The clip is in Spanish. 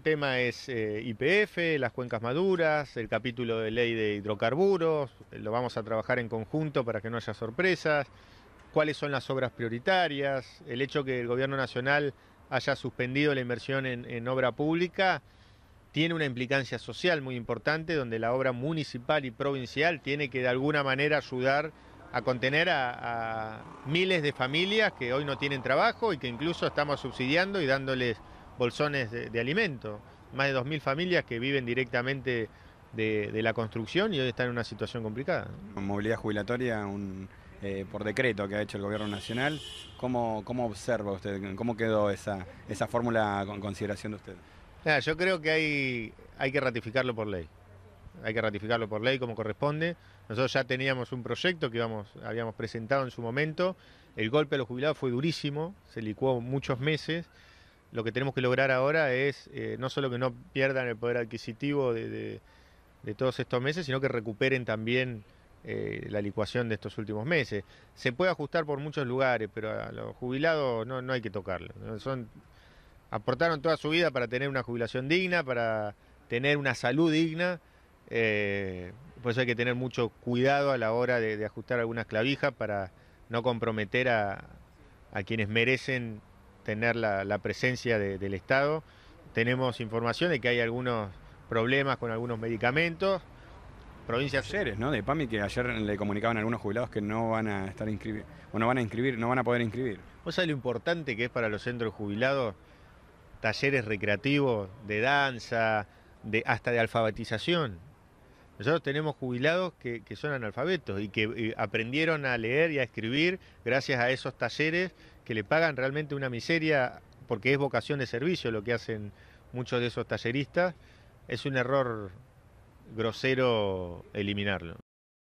tema es eh, IPF, las cuencas maduras, el capítulo de ley de hidrocarburos, lo vamos a trabajar en conjunto para que no haya sorpresas, cuáles son las obras prioritarias, el hecho que el gobierno nacional haya suspendido la inversión en, obra pública tiene una implicancia social muy importante donde la obra municipal y provincial tiene que de alguna manera ayudar a contener a miles de familias que hoy no tienen trabajo y que incluso estamos subsidiando y dándoles bolsones de, alimento. Más de 2.000 familias que viven directamente de, la construcción y hoy están en una situación complicada. Movilidad jubilatoria un, eh, por decreto que ha hecho el Gobierno Nacional. ¿Cómo, cómo observa usted? ¿Cómo quedó esa, esa fórmula con consideración de usted? yo creo que hay, hay que ratificarlo por ley. Hay que ratificarlo por ley como corresponde. Nosotros ya teníamos un proyecto que habíamos presentado en su momento. El golpe a los jubilados fue durísimo, se licuó muchos meses lo que tenemos que lograr ahora es eh, no solo que no pierdan el poder adquisitivo de, todos estos meses, sino que recuperen también eh, la licuación de estos últimos meses. Se puede ajustar por muchos lugares, pero a los jubilados no, hay que tocarlo. aportaron toda su vida para tener una jubilación digna, para tener una salud digna. Eh, por eso hay que tener mucho cuidado a la hora de, ajustar algunas clavijas para no comprometer a quienes merecen tener la, presencia del Estado. Tenemos información de que hay algunos problemas con algunos medicamentos. Provincias ¿no? De PAMI que ayer le comunicaban a algunos jubilados que no van a estar inscribir o no van a inscribir, no van a poder inscribir. ¿Vos sabés lo importante que es para los centros jubilados talleres recreativos de danza, de, hasta de alfabetización? Nosotros tenemos jubilados que, son analfabetos y que eh, aprendieron a leer y a escribir gracias a esos talleres que le pagan realmente una miseria porque es vocación de servicio lo que hacen muchos de esos talleristas. Es un error grosero eliminarlo.